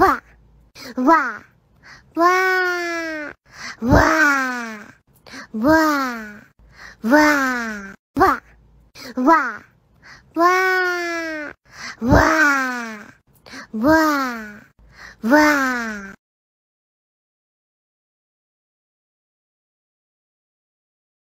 哇哇哇哇哇哇哇哇哇哇哇。